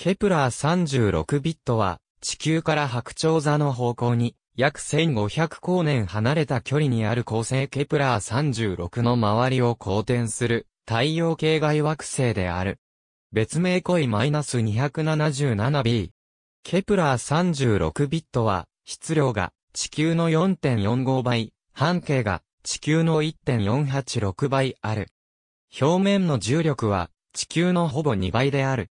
ケプラー36ビットは、地球から白鳥座の方向に、約1500光年離れた距離にある恒星ケプラー36の周りを公転する、太陽系外惑星である。別名マイ -277b。ケプラー36ビットは、質量が地球の4.45倍、半径が地球の1.486倍ある。表面の重力は地球のほぼ2倍である。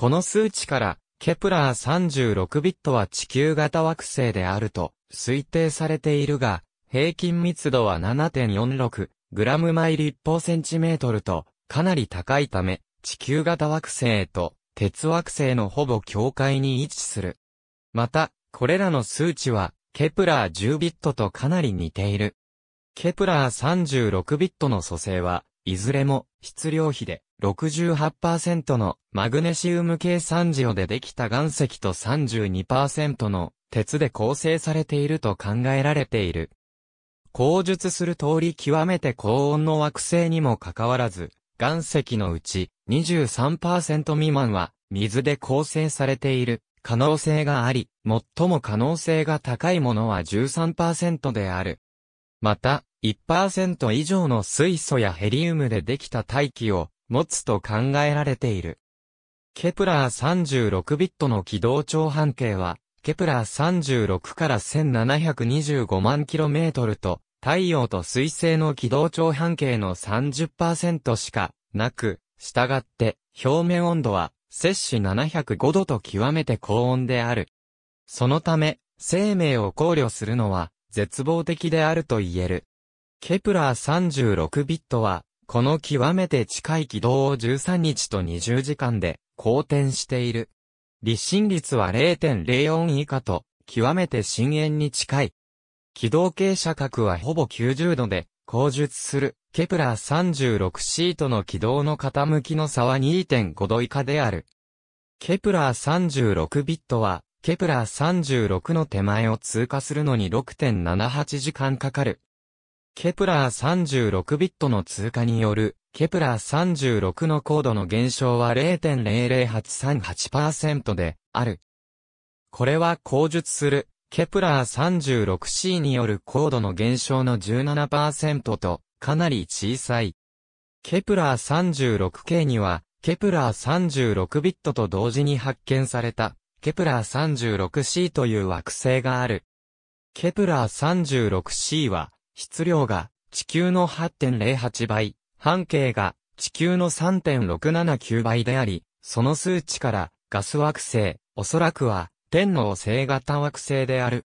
この数値から、ケプラー36ビットは地球型惑星であると推定されているが、平均密度は7.46グラム毎立方センチメートルとかなり高いため、地球型惑星と鉄惑星のほぼ境界に位置する。また、これらの数値は、ケプラー10ビットとかなり似ている。ケプラー36ビットの組成は、いずれも質量比で、68%のマグネシウム系ジオでできた岩石と32%の鉄で構成されていると考えられている。口述する通り極めて高温の惑星にもかかわらず、岩石のうち23%未満は水で構成されている可能性があり、最も可能性が高いものは13%である。また、1%以上の水素やヘリウムでできた大気を持つと考えられている。ケプラー36ビットの軌道長半径は、ケプラー36から1725万 km と、太陽と水星の軌道長半径の30%しかなく、従って、表面温度は、摂氏705度と極めて高温である。そのため、生命を考慮するのは、絶望的であると言える。ケプラー36ビットは、この極めて近い軌道を13日と20時間で公転している。立進率は0.04以下と、極めて深淵に近い。軌道傾斜角はほぼ90度で、後述する、ケプラー 36c との軌道の傾きの差は2.5度以下である。ケプラー36ビットは、ケプラー36の手前を通過するのに6.78時間かかる。ケプラー36ビットの通過による、ケプラー36の高度の減少は0.00838%である。これは口述する、ケプラー 36c による高度の減少の17%と、かなり小さい。ケプラー 36k には、ケプラー36ビットと同時に発見された、ケプラー 36c という惑星がある。ケプラー 36c は、質量が地球の8.08倍、半径が地球の3.679倍であり、その数値からガス惑星、おそらくは天皇星型惑星である。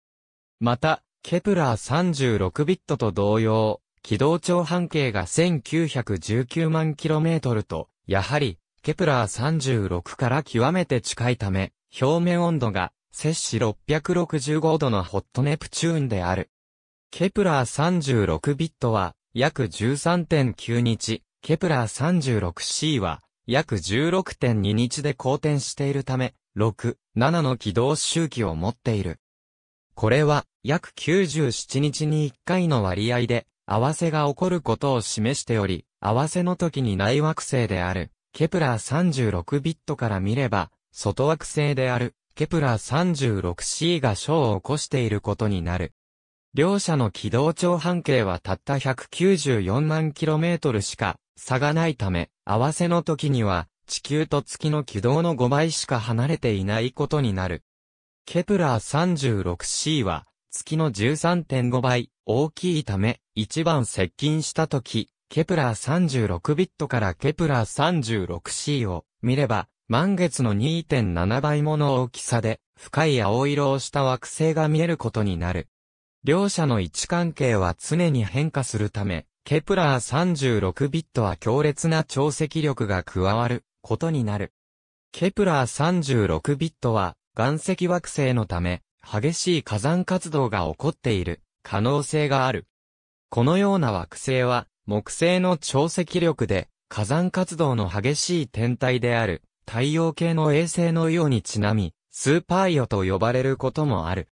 また、ケプラー36ビットと同様、軌道長半径が1919万キロメートルと、やはり、ケプラー36から極めて近いため、表面温度が摂氏665度のホットネプチューンである。ケプラー36ビットは約13.9日、ケプラー 36c は約16.2日で公転しているため、6、7の軌道周期を持っている。これは約97日に1回の割合で合わせが起こることを示しており、合わせの時に内惑星である、ケプラー36ビットから見れば、外惑星である、ケプラー 36c が章を起こしていることになる。両者の軌道長半径はたった194万 km しか差がないため、合わせの時には地球と月の軌道の5倍しか離れていないことになる。ケプラー 36c は月の13.5倍大きいため、一番接近した時、ケプラー36ビットからケプラー 36c を見れば、満月の2.7倍もの大きさで深い青色をした惑星が見えることになる。両者の位置関係は常に変化するため、ケプラー36ビットは強烈な超積力が加わることになる。ケプラー36ビットは岩石惑星のため激しい火山活動が起こっている可能性がある。このような惑星は木星の超積力で火山活動の激しい天体である太陽系の衛星のようにちなみ、スーパーイオと呼ばれることもある。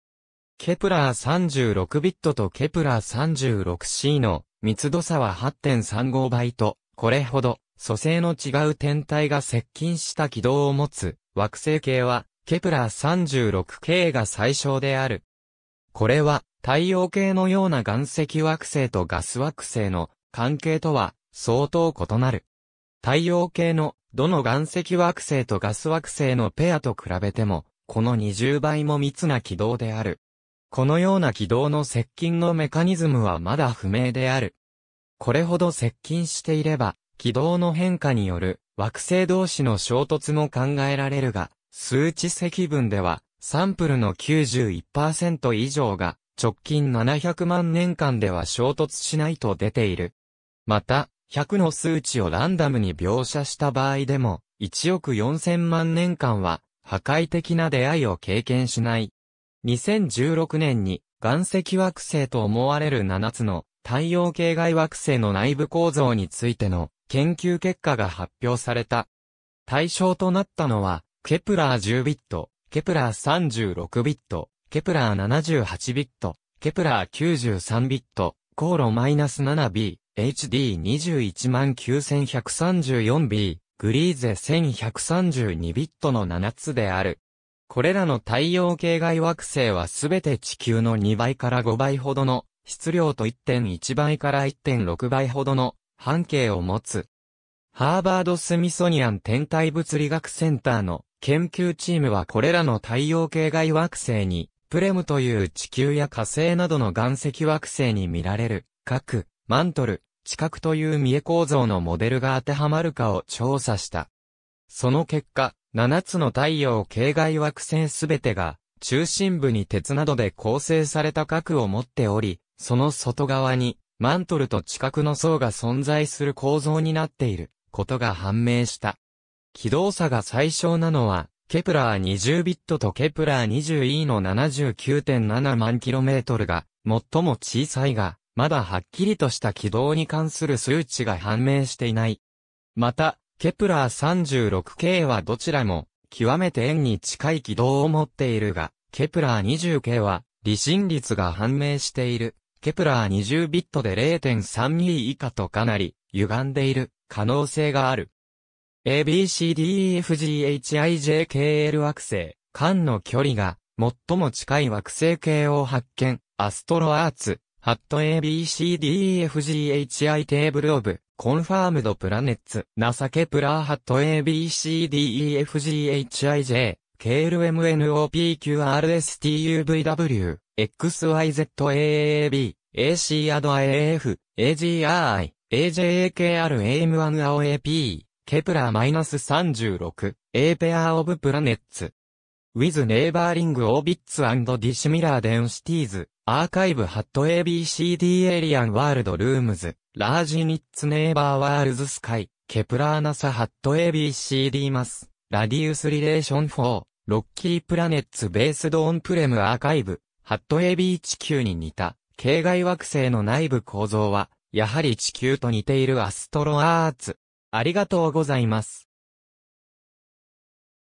ケプラー36ビットとケプラー 36C の密度差は8.35倍と、これほど素性の違う天体が接近した軌道を持つ惑星系は、ケプラー 36K が最小である。これは太陽系のような岩石惑星とガス惑星の関係とは相当異なる。太陽系のどの岩石惑星とガス惑星のペアと比べても、この20倍も密な軌道である。このような軌道の接近のメカニズムはまだ不明である。これほど接近していれば、軌道の変化による惑星同士の衝突も考えられるが、数値積分では、サンプルの91%以上が直近700万年間では衝突しないと出ている。また、100の数値をランダムに描写した場合でも、1億4000万年間は破壊的な出会いを経験しない2016年に岩石惑星と思われる7つの太陽系外惑星の内部構造についての研究結果が発表された。対象となったのは、ケプラー10ビット、ケプラー36ビット、ケプラー78ビット、ケプラー93ビット、航路 -7B、HD219,134B、グリーゼ1132ビットの7つである。これらの太陽系外惑星はすべて地球の2倍から5倍ほどの質量と1.1倍から1.6倍ほどの半径を持つ。ハーバード・スミソニアン天体物理学センターの研究チームはこれらの太陽系外惑星に、プレムという地球や火星などの岩石惑星に見られる、核、マントル、地殻という見え構造のモデルが当てはまるかを調査した。その結果、7つの太陽系外惑星すべてが、中心部に鉄などで構成された核を持っており、その外側に、マントルと地殻の層が存在する構造になっていることが判明した。軌道差が最小なのは、ケプラー20ビットとケプラー 20e の79.7万 km が最も小さいが、まだはっきりとした軌道に関する数値が判明していない。また、ケプラー 36K はどちらも、極めて円に近い軌道を持っているが、ケプラー 20K は、離心率が判明している。ケプラー20ビットで0.32以下とかなり、歪んでいる、可能性がある。ABCDEFGHIJKL 惑星、間の距離が、最も近い惑星系を発見、アストロアーツ、ハット ABCDEFGHI テーブルオブ、コンファームドプラネッツ、情けプラーハット ABCDEFGHIJ、KLMNOPQRSTUVW、XYZAAB、AC a d i AF、AGI、AJAKRAM1AOAP、ケプラ -36、A pair of planets。with neighboring orbits and dissimilar densities, archive h at abcd alien world rooms, ラージニッツネイバーワールズスカイ、ケプラーナサハット ABCD マス、ラディウスリレーション4、ロッキープラネッツベースドオンプレムアーカイブ、ハット AB 地球に似た、系外惑星の内部構造は、やはり地球と似ているアストロアーツ。ありがとうございます。